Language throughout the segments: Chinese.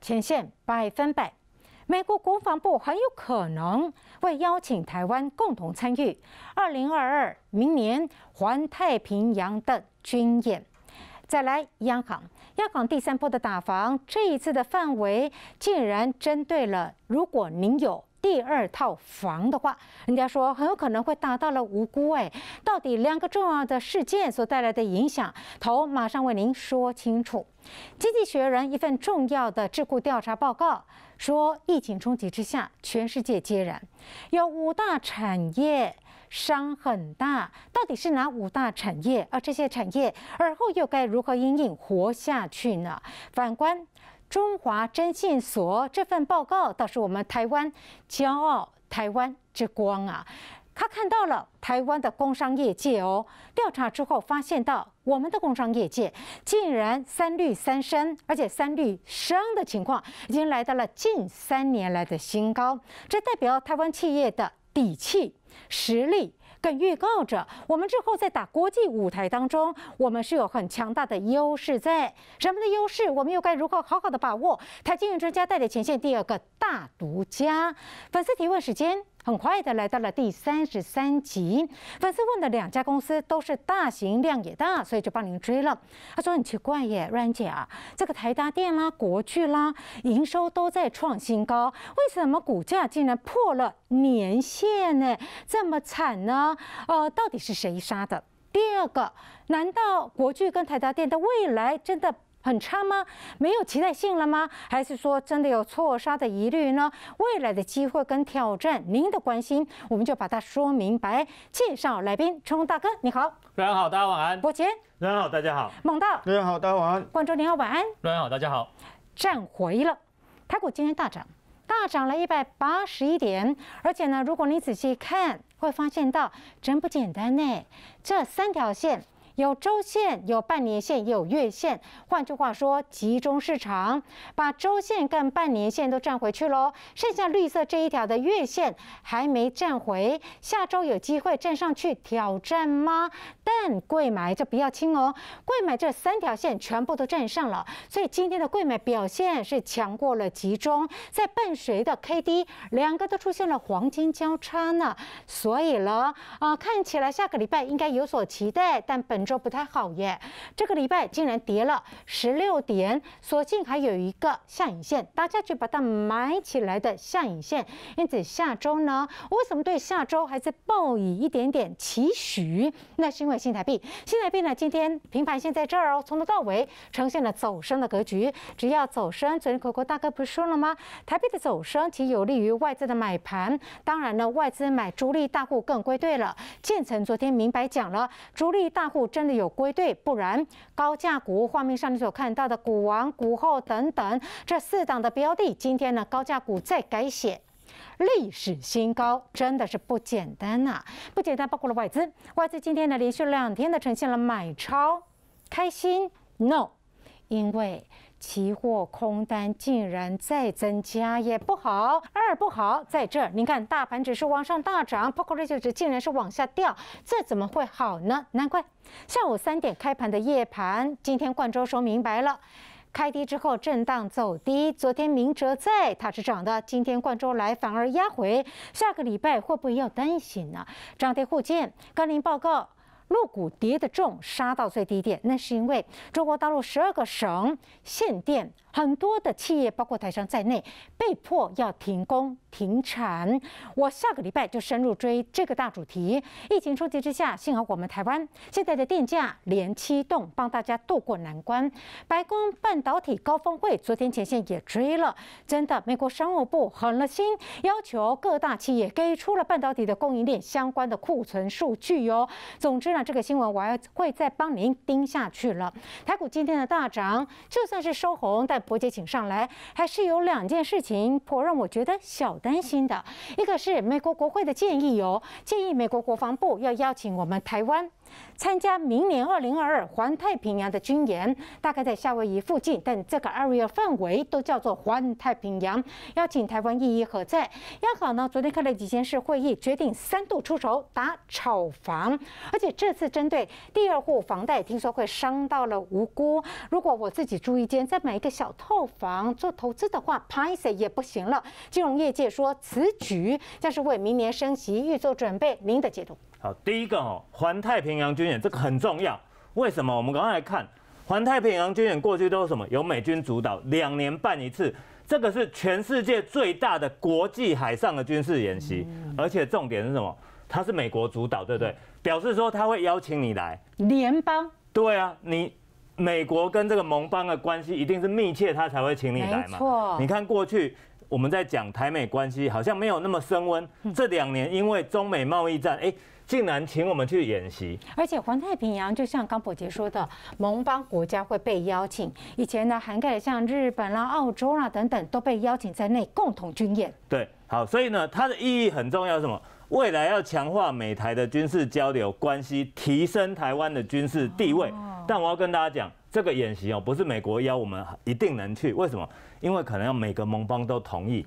前线百分百，美国国防部很有可能会邀请台湾共同参与二零二二明年环太平洋的军演。再来，央行，央行第三波的打防，这一次的范围竟然针对了，如果您有。第二套房的话，人家说很有可能会达到了无辜。哎，到底两个重要的事件所带来的影响，头马上为您说清楚。《经济学人》一份重要的智库调查报告说，疫情冲击之下，全世界皆然。有五大产业伤很大，到底是哪五大产业？而这些产业而后又该如何应活下去呢？反观。中华征信所这份报告倒是我们台湾骄傲，台湾之光啊！他看到了台湾的工商业界哦，调查之后发现到我们的工商业界竟然三绿三升，而且三绿升的情况已经来到了近三年来的新高，这代表台湾企业的底气实力。更预告着，我们之后在打国际舞台当中，我们是有很强大的优势在。什么的优势？我们又该如何好好的把握？台经营专家带领前线第二个大独家，粉丝提问时间。很快的来到了第三十三集，粉丝问的两家公司都是大型量也大，所以就帮您追了。他说很奇怪耶阮姐啊，这个台达电啦、国巨啦，营收都在创新高，为什么股价竟然破了年线呢？这么惨呢？呃，到底是谁杀的？第二个，难道国巨跟台达电的未来真的？很差吗？没有期待性了吗？还是说真的有错杀的疑虑呢？未来的机会跟挑战，您的关心，我们就把它说明白。介绍来宾，冲大哥你好，大家好，大家晚安，伯杰，大家好，大家好，猛到大家好，大家晚安，广州你好，晚安，大家好，大家好，站回了，台股今天大涨，大涨了一百八十一点，而且呢，如果你仔细看，会发现到真不简单呢，这三条线。有周线，有半年线，也有月线。换句话说，集中市场把周线跟半年线都占回去喽，剩下绿色这一条的月线还没占回。下周有机会占上去挑战吗？但贵买就不要轻哦。贵买这三条线全部都占上了，所以今天的贵买表现是强过了集中。在伴随的 K D 两个都出现了黄金交叉呢，所以了啊，看起来下个礼拜应该有所期待。但本周不太好耶，这个礼拜竟然跌了十六点，所幸还有一个下影线，大家就把它买起来的下影线。因此下周呢，为什么对下周还是抱以一点点期许？那是因为新台币，新台币呢，今天平盘线在这儿哦，从头到尾呈现了走升的格局。只要走升，昨天国哥大哥不是说了吗？台币的走升，其有利于外资的买盘。当然呢，外资买主力大户更归队了。建成昨天明白讲了，主力大户。真的有归队，不然高价股画面上你所看到的股王、股后等等这四档的标的，今天呢高价股再改写历史新高，真的是不简单呐！不简单包括了外资，外资今天呢连续两天呢呈现了买超，开心？no，因为。期货空单竟然再增加，也不好。二不好，在这儿，您看大盘指数往上大涨，不过日经指竟然是往下掉，这怎么会好呢？难怪下午三点开盘的夜盘，今天冠周说明白了，开低之后震荡走低。昨天明哲在它是涨的，今天冠周来反而压回。下个礼拜会不会要担心呢？涨跌互见，甘霖报告。陆股跌得重，杀到最低点，那是因为中国大陆十二个省限电。很多的企业，包括台商在内，被迫要停工停产。我下个礼拜就深入追这个大主题。疫情冲击之下，幸好我们台湾现在的电价连七动，帮大家渡过难关。白宫半导体高峰会昨天前线也追了，真的，美国商务部狠了心，要求各大企业给出了半导体的供应链相关的库存数据哟。总之呢，这个新闻我还会再帮您盯下去了。台股今天的大涨，就算是收红，但伯姐请上来。还是有两件事情颇让我觉得小担心的，一个是美国国会的建议有建议美国国防部要邀请我们台湾。参加明年二零二二环太平洋的军演，大概在夏威夷附近，但这个 area 范围都叫做环太平洋。邀请台湾意义何在？央行呢？昨天开了几件事会议，决定三度出手打炒房，而且这次针对第二户房贷，听说会伤到了无辜。如果我自己住一间，再买一个小套房做投资的话，PISA 也不行了。金融业界说此举将是为明年升息预做准备。您的解读。好，第一个哦，环太平洋军演这个很重要。为什么？我们刚刚来看，环太平洋军演过去都是什么？由美军主导，两年半一次。这个是全世界最大的国际海上的军事演习，而且重点是什么？它是美国主导，对不对？表示说他会邀请你来联邦。对啊，你美国跟这个盟邦的关系一定是密切，他才会请你来嘛。错，你看过去我们在讲台美关系，好像没有那么升温。这两年因为中美贸易战，哎。竟然请我们去演习，而且环太平洋就像刚宝杰说的，盟邦国家会被邀请。以前呢，涵盖的像日本啦、澳洲啦等等都被邀请在内，共同军演。对，好，所以呢，它的意义很重要。什么？未来要强化美台的军事交流关系，提升台湾的军事地位。但我要跟大家讲，这个演习哦，不是美国邀我们一定能去。为什么？因为可能要每个盟邦都同意。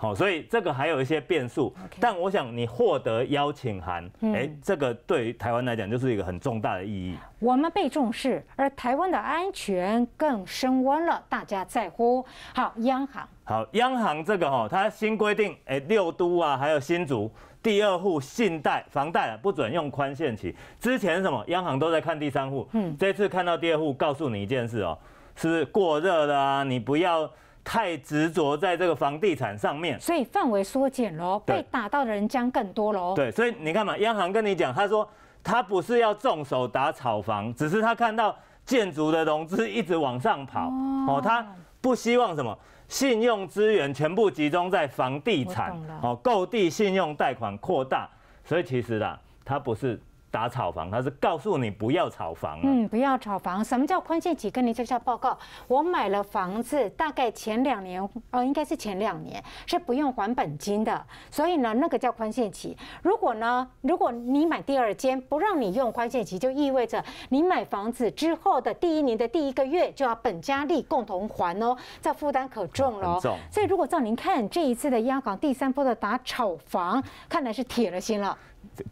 好，所以这个还有一些变数，但我想你获得邀请函，哎，这个对于台湾来讲就是一个很重大的意义。我们被重视，而台湾的安全更升温了，大家在乎。好，央行，好，央行这个哈，它新规定，哎，六都啊，还有新竹第二户信贷房贷不准用宽限期，之前什么央行都在看第三户，嗯，这次看到第二户，告诉你一件事哦，是过热的啊，你不要。太执着在这个房地产上面，所以范围缩减喽，被打到的人将更多喽。对，所以你看嘛，央行跟你讲，他说他不是要重手打炒房，只是他看到建筑的融资一直往上跑，哦，他不希望什么信用资源全部集中在房地产，哦，购地信用贷款扩大，所以其实啦，他不是。打炒房，他是告诉你不要炒房啊。嗯，不要炒房。什么叫宽限期？跟你叫下报告，我买了房子，大概前两年哦，应该是前两年是不用还本金的。所以呢，那个叫宽限期。如果呢，如果你买第二间，不让你用宽限期，就意味着你买房子之后的第一年的第一个月就要本加利共同还哦，这负担可重了。重。所以如果照您看，这一次的央行第三波的打炒房，看来是铁了心了。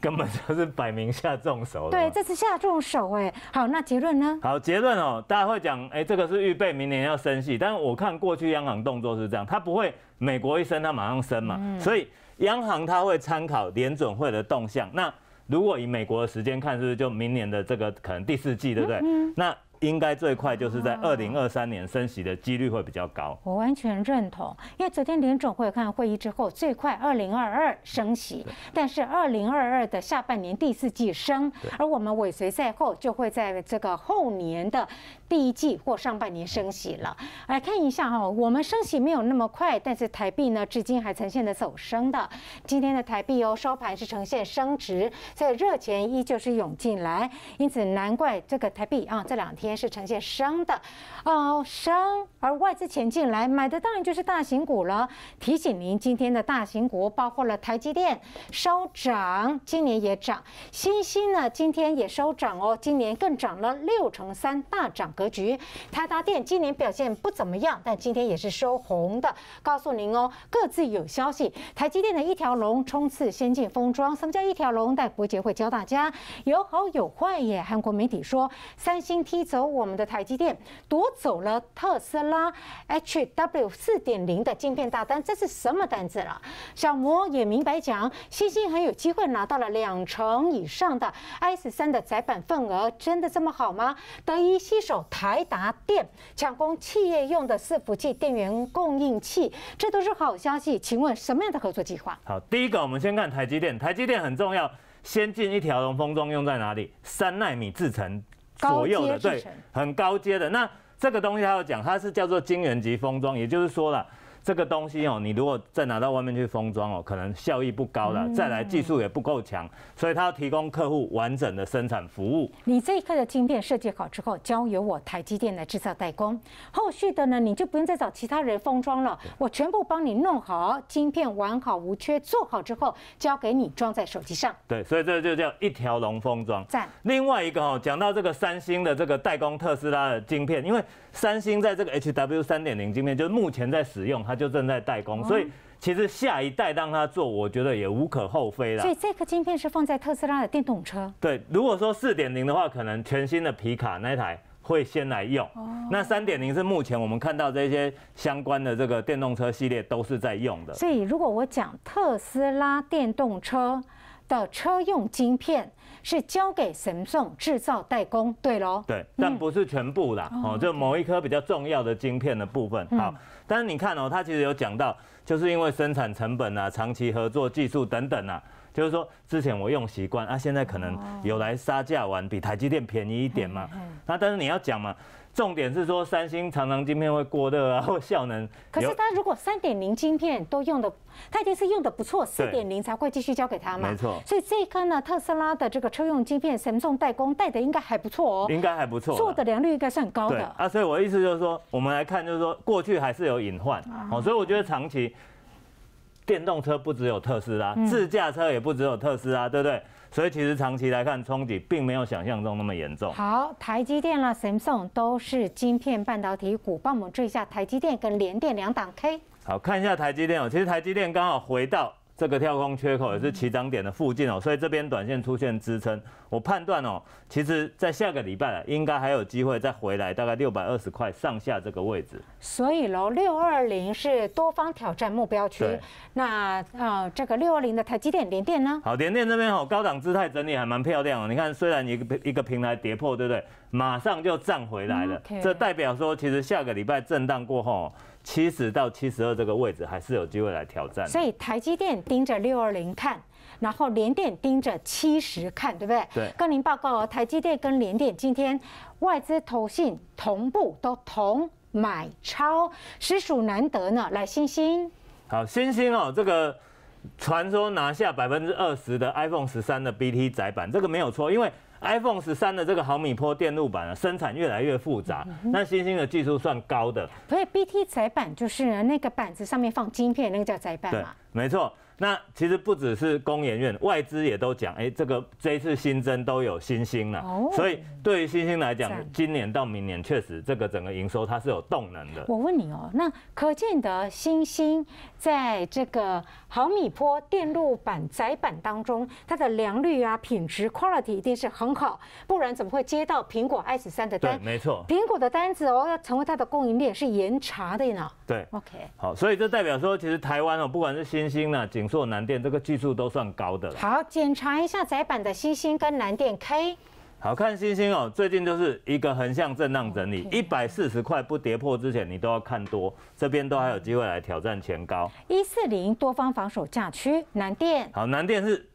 根本就是摆明下重手对，这次下重手哎。好，那结论呢？好结论哦，大家会讲哎，这个是预备明年要升息，但是我看过去央行动作是这样，它不会美国一升它马上升嘛，所以央行它会参考联准会的动向。那如果以美国的时间看，是不是就明年的这个可能第四季，对不对？嗯。那。应该最快就是在二零二三年升息的几率会比较高，我完全认同，因为昨天联总会看会议之后，最快二零二二升息，但是二零二二的下半年第四季升，而我们尾随在后，就会在这个后年的第一季或上半年升息了。来看一下哈，我们升息没有那么快，但是台币呢，至今还呈现的走升的，今天的台币哦，收盘是呈现升值，所以热钱依旧是涌进来，因此难怪这个台币啊，这两天。是呈现升的，哦，升，而外资前进来买的当然就是大型股了。提醒您，今天的大型股包括了台积电收涨，今年也涨；，新兴呢今天也收涨哦，今年更涨了六成三，大涨格局。台达电今年表现不怎么样，但今天也是收红的。告诉您哦，各自有消息。台积电的一条龙冲刺先进封装，什么叫一条龙？待伯杰会教大家。有好有坏耶。韩国媒体说，三星踢走。走我们的台积电夺走了特斯拉 HW 四点零的晶片大单，这是什么单子了？小摩也明白讲，星星很有机会拿到了两成以上的 S 三的载板份额，真的这么好吗？得以携手台达电抢攻企业用的伺服器电源供应器，这都是好消息。请问什么样的合作计划？好，第一个我们先看台积电，台积电很重要，先进一条龙封装用在哪里？三纳米制程。左右的对，很高阶的。那这个东西他要讲，它是叫做晶圆级封装，也就是说了。这个东西哦，你如果再拿到外面去封装哦，可能效益不高了，再来技术也不够强，所以他要提供客户完整的生产服务。你这一颗的晶片设计好之后，交由我台积电来制造代工，后续的呢，你就不用再找其他人封装了，我全部帮你弄好，晶片完好无缺，做好之后交给你装在手机上。对，所以这就叫一条龙封装。赞。另外一个哦，讲到这个三星的这个代工特斯拉的晶片，因为三星在这个 H W 三点零晶片就是目前在使用它。就正在代工，所以其实下一代让他做，我觉得也无可厚非了。所以这颗晶片是放在特斯拉的电动车？对，如果说四点零的话，可能全新的皮卡那台会先来用。哦，那三点零是目前我们看到这些相关的这个电动车系列都是在用的。所以如果我讲特斯拉电动车的车用晶片。是交给神送制造代工，对喽？对，但不是全部啦，哦，就某一颗比较重要的晶片的部分。好，但是你看哦，他其实有讲到，就是因为生产成本啊、长期合作技术等等啊，就是说之前我用习惯啊，现在可能有来杀价玩，比台积电便宜一点嘛。那但是你要讲嘛。重点是说，三星常常晶片会过热啊，或效能。可是它如果三点零晶片都用的，它已经是用的不错，四点零才会继续交给他嘛。没错。所以这一颗呢，特斯拉的这个车用晶片，神重代工带的应该还不错哦。应该还不错，做的良率应该算高的。啊，所以我意思就是说，我们来看，就是说过去还是有隐患，好，所以我觉得长期电动车不只有特斯拉，自驾车也不只有特斯拉，对不对？所以其实长期来看，冲击并没有想象中那么严重。好，台积电啦、Samsung 都是晶片半导体股，帮我们追一下台积电跟联电两档 K。好，看一下台积电哦，其实台积电刚好回到。这个跳空缺口也是起涨点的附近哦，所以这边短线出现支撑，我判断哦，其实在下个礼拜应该还有机会再回来，大概六百二十块上下这个位置。所以喽，六二零是多方挑战目标区。那啊，这个六二零的台积电、联电呢？好，联电这边哦，高档姿态整理还蛮漂亮哦。你看，虽然一个一个平台跌破，对不对？马上就站回来了，这代表说，其实下个礼拜震荡过后。七十到七十二这个位置还是有机会来挑战，所以台积电盯着六二零看，然后联电盯着七十看，对不对？对。跟您报告哦，台积电跟联电今天外资投信同步都同买超，实属难得呢。来，星星。好，星星哦，这个传说拿下百分之二十的 iPhone 十三的 BT 载板，这个没有错，因为。iPhone 十三的这个毫米波电路板生产越来越复杂，那星星的技术算高的。所以 BT 载板就是那个板子上面放晶片，那个叫载板嘛。没错。那其实不只是工研院，外资也都讲，哎，这个这次新增都有星星了。哦。所以对于星星来讲，今年到明年确实这个整个营收它是有动能的。我问你哦，那可见得星星在这个毫米波电路板载板当中，它的良率啊、品质 quality 一定是很。好，不然怎么会接到苹果 S 三的单？对，没错。苹果的单子哦，要成为它的供应链是严查的呢。对，OK。好，所以这代表说，其实台湾哦，不管是星星啊、景硕、南电，这个技术都算高的。好，检查一下窄板的星星跟南电 K。好，看星星哦，最近就是一个横向震荡整理，一百四十块不跌破之前，你都要看多。这边都还有机会来挑战前高。一四零多方防守价区，南电。好，南电是。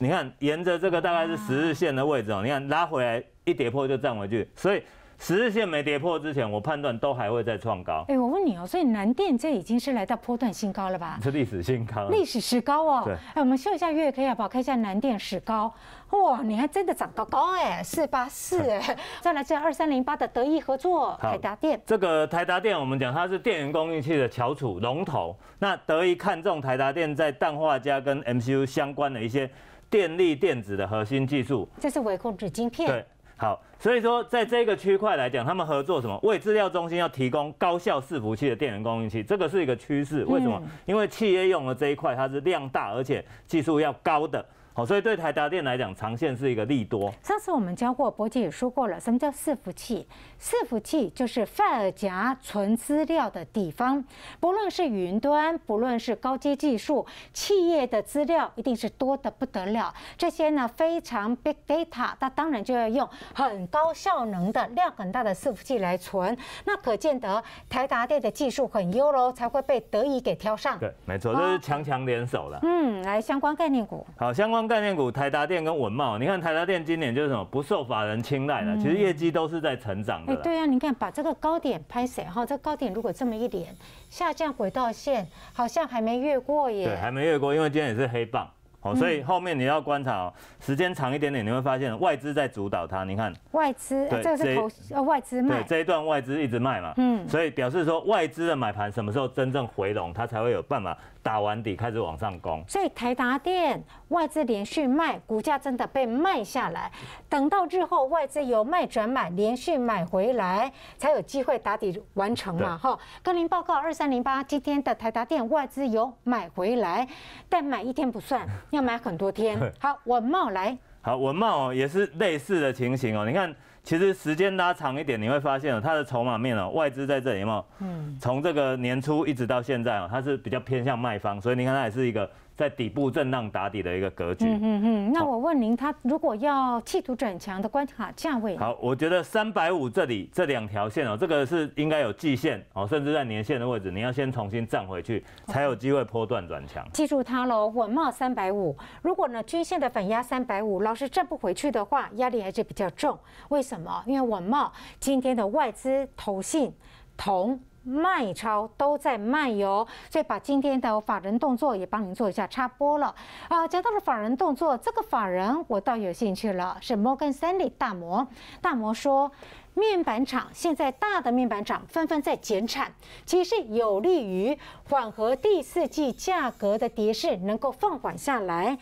你看，沿着这个大概是十日线的位置哦。你看拉回来一跌破就站回去，所以十日线没跌破之前，我判断都还会再创高。哎，我问你哦，所以南电这已经是来到波段新高了吧？是历史新高，历史史高哦。对，哎，我们秀一下月 K 以好不好？看一下南电史高，哇，你还真的涨高高哎，四八四。再来，这二三零八的得意合作台达电，这个台达电我们讲它是电源供应器的翘楚龙头，那得意看中台达电在氮化镓跟 MCU 相关的一些。电力电子的核心技术，这是微控制芯片。对，好，所以说，在这个区块来讲，他们合作什么？为资料中心要提供高效伺服器的电源供应器，这个是一个趋势。为什么？因为企业用的这一块，它是量大，而且技术要高的。好，所以对台达电来讲，长线是一个利多。上次我们教过，博姐也说过了，什么叫伺服器？伺服器就是范耳夹存资料的地方。不论是云端，不论是高阶技术，企业的资料一定是多的不得了。这些呢，非常 big data，那当然就要用很高效能的、量很大的伺服器来存。那可见得台达电的技术很优喽，才会被德仪给挑上。对，没错，这是强强联手了。嗯，来相关概念股。好，相关。概念股台达电跟文茂，你看台达电今年就是什么不受法人青睐了。其实业绩都是在成长的。哎，对啊，你看把这个高点拍谁哈，这高点如果这么一点下降回到线，好像还没越过耶。对，还没越过，因为今天也是黑棒。哦，所以后面你要观察，时间长一点点，你会发现外资在主导它。你看，外资对这投呃外资对这一段外资一直卖嘛，嗯，所以表示说外资的买盘什么时候真正回笼，它才会有办法打完底开始往上攻。所以台达电外资连续卖，股价真的被卖下来。等到日后外资有卖转买，连续买回来，才有机会打底完成嘛，哈。跟您报告，二三零八今天的台达电外资有买回来，但买一天不算。要买很多天，好，文茂来，好，文茂也是类似的情形哦。你看，其实时间拉长一点，你会发现哦，它的筹码面哦，外资在这里嘛，嗯，从这个年初一直到现在哦，它是比较偏向卖方，所以你看它也是一个。在底部震荡打底的一个格局。嗯嗯嗯，那我问您，它如果要企图转强的关卡价位？好，我觉得三百五这里这两条线哦，这个是应该有季线哦，甚至在年线的位置，你要先重新站回去，才有机会破段转强。记住它喽，稳茂三百五。如果呢，均线的反压三百五，老是站不回去的话，压力还是比较重。为什么？因为稳茂今天的外资投信。同。卖超都在卖油，所以把今天的法人动作也帮您做一下插播了啊。讲到了法人动作，这个法人我倒有兴趣了，是 Morgan Stanley 大摩。大摩说，面板厂现在大的面板厂纷纷在减产，其实有利于缓和第四季价格的跌势，能够放缓下来。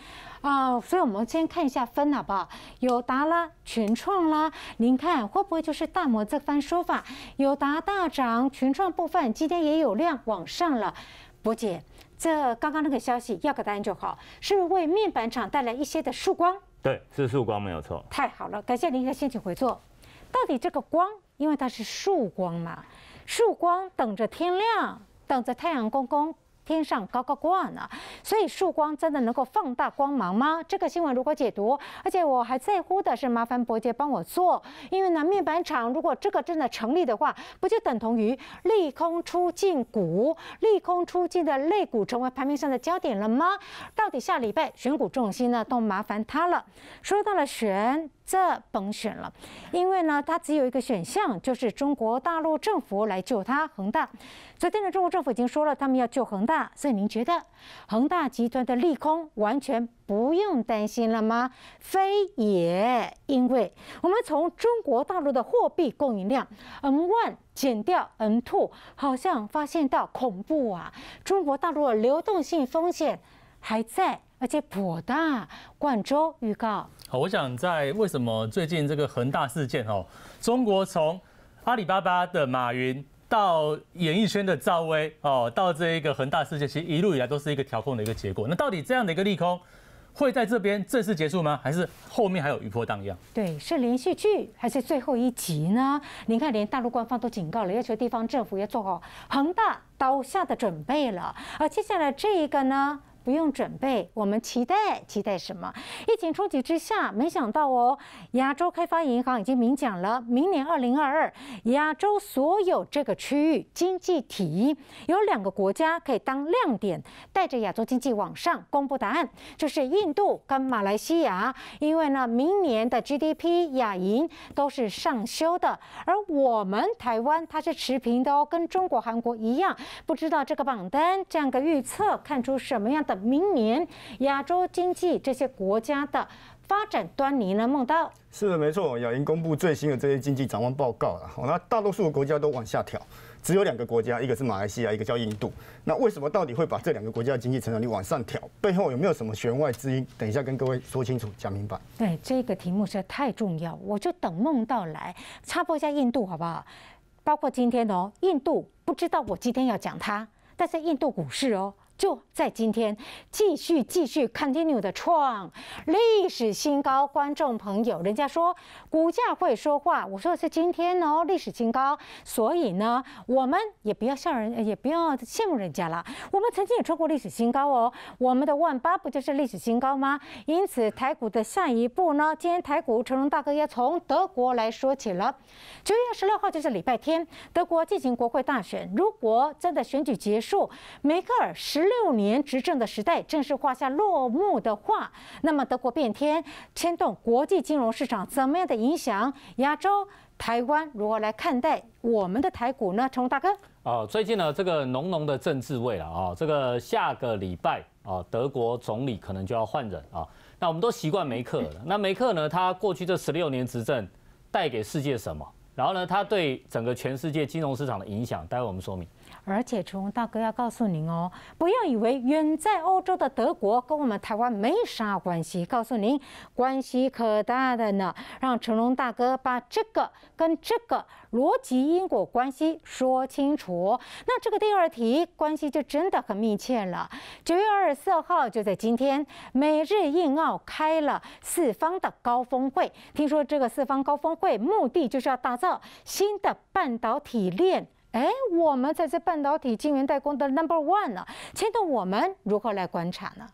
啊，所以我们先看一下分好不好？有达啦，群创啦，您看会不会就是大摩这番说法，有达大涨，群创部分今天也有量往上了。博姐，这刚刚那个消息要个答案就好，是不是为面板厂带来一些的曙光？对，是曙光没有错。太好了，感谢您的心请回做。到底这个光，因为它是曙光嘛，曙光等着天亮，等着太阳公公。天上高高挂呢，所以曙光真的能够放大光芒吗？这个新闻如果解读，而且我还在乎的是麻烦伯杰帮我做，因为呢面板厂如果这个真的成立的话，不就等同于利空出尽股，利空出尽的类股成为盘面上的焦点了吗？到底下礼拜选股重心呢，都麻烦他了。说到了选。这甭选了，因为呢，它只有一个选项，就是中国大陆政府来救它恒大。昨天的中国政府已经说了，他们要救恒大。所以您觉得恒大集团的利空完全不用担心了吗？非也，因为我们从中国大陆的货币供应量 n one 减掉 n two，好像发现到恐怖啊！中国大陆的流动性风险还在。而且颇大，广州预告。好，我想在为什么最近这个恒大事件哦，中国从阿里巴巴的马云到演艺圈的赵薇哦，到这一个恒大事件，其实一路以来都是一个调控的一个结果。那到底这样的一个利空会在这边正式结束吗？还是后面还有余波荡漾？对，是连续剧还是最后一集呢？您看，连大陆官方都警告了，要求地方政府要做好恒大倒下的准备了。而接下来这一个呢？不用准备，我们期待期待什么？疫情冲击之下，没想到哦，亚洲开发银行已经明讲了，明年二零二二，亚洲所有这个区域经济体有两个国家可以当亮点，带着亚洲经济往上。公布答案就是印度跟马来西亚，因为呢，明年的 GDP 亚银都是上修的，而我们台湾它是持平的哦，跟中国韩国一样。不知道这个榜单这样个预测看出什么样的？明年亚洲经济这些国家的发展端倪呢？梦到是的，没错。亚银公布最新的这些经济展望报告了，那大多数的国家都往下调，只有两个国家，一个是马来西亚，一个叫印度。那为什么到底会把这两个国家的经济成长率往上调？背后有没有什么弦外之音？等一下跟各位说清楚、讲明白。对这个题目实在太重要，我就等梦到来插播一下印度好不好？包括今天哦，印度不知道我今天要讲它，但是印度股市哦。就在今天，继续继续 continue 的创历史新高，观众朋友，人家说股价会说话，我说的是今天哦，历史新高，所以呢，我们也不要笑人也不要羡慕人家了，我们曾经也创过历史新高哦，我们的万八不就是历史新高吗？因此，台股的下一步呢，今天台股成龙大哥要从德国来说起了，九月十六号就是礼拜天，德国进行国会大选，如果真的选举结束，梅克尔十。六年执政的时代正式画下落幕的画，那么德国变天牵动国际金融市场，怎么样的影响？亚洲、台湾如何来看待我们的台股呢？成龙大哥，哦，最近呢这个浓浓的政治味了啊，这个下个礼拜啊，德国总理可能就要换人啊。那我们都习惯梅克了，那梅克呢，他过去这十六年执政带给世界什么？然后呢，它对整个全世界金融市场的影响，待会我们说明。而且成龙大哥要告诉您哦，不要以为远在欧洲的德国跟我们台湾没啥关系，告诉您关系可大的呢。让成龙大哥把这个跟这个逻辑因果关系说清楚。那这个第二题关系就真的很密切了。九月二十四号就在今天，美日印澳开了四方的高峰会，听说这个四方高峰会目的就是要打造。新的半导体链，哎，我们在这半导体晶圆代工的 Number One 呢，牵动我们如何来观察呢？